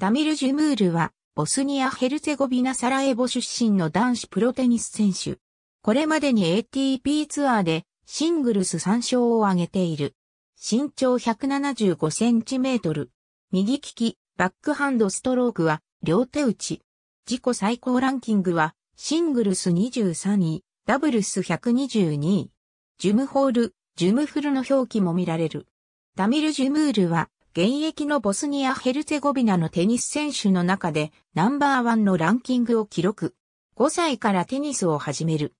ダミル・ジュムールは、ボスニア・ヘルツェゴビナ・サラエボ出身の男子プロテニス選手。これまでに ATP ツアーでシングルス3勝を挙げている。身長175センチメートル。右利き、バックハンドストロークは両手打ち。自己最高ランキングはシングルス23位、ダブルス122位。ジュムホール、ジュムフルの表記も見られる。ダミル・ジュムールは現役のボスニア・ヘルツェゴビナのテニス選手の中でナンバーワンのランキングを記録。5歳からテニスを始める。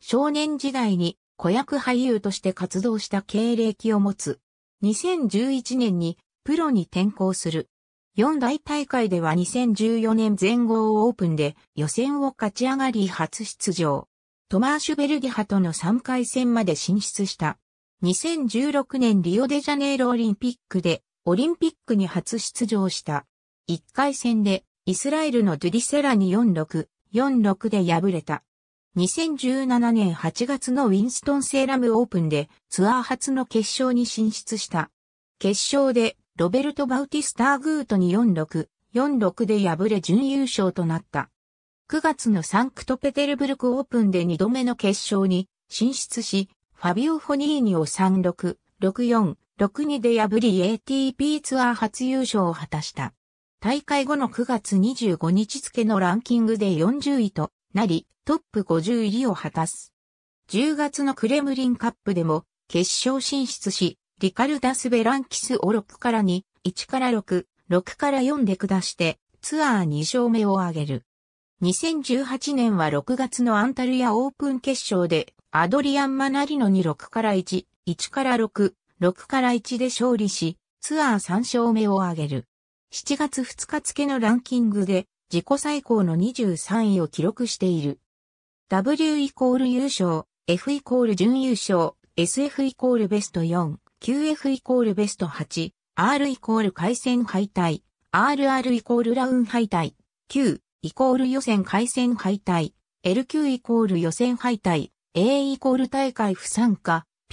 少年時代に子役俳優として活動した経歴を持つ。2011年にプロに転向する。四大大会では2014年全豪オープンで予選を勝ち上がり初出場。トマーシュベルギハとの3回戦まで進出した。2016年リオデジャネイロオリンピックでオリンピックに初出場した。1回戦でイスラエルのドゥリセラに46、46で敗れた。2017年8月のウィンストンセーラムオープンでツアー初の決勝に進出した。決勝でロベルト・バウティスター・グートに46、46で敗れ準優勝となった。9月のサンクトペテルブルクオープンで2度目の決勝に進出し、ファビオ・フォニーニを36、64 6-2で破り ATP ツアー初優勝を果たした。大会後の9月25日付のランキングで40位となり、トップ50入りを果たす。10月のクレムリンカップでも決勝進出し、リカルダス・ベランキスを6から2、1から6、6から4で下してツアー2勝目を挙げる。2018年は6月のアンタルヤオープン決勝でアドリアン・マナリノに6から1、1から6、6から1で勝利し、ツアー3勝目を挙げる。7月2日付のランキングで自己最高の23位を記録している。W イコール優勝、F イコール準優勝、SF イコールベスト4、QF イコールベスト8、R イコール回戦敗退、RR イコールラウン敗退、Q イコール予選回戦敗退、LQ イコール予選敗退、A イコール大会不参加、